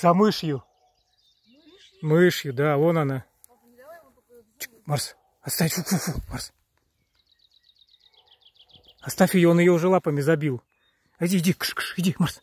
За мышью. Мышью, да, вон она. Марс, оставь фу, фу, фу, Марс. Оставь ее, он ее уже лапами забил. Иди, иди, кш, кш, иди, Марс.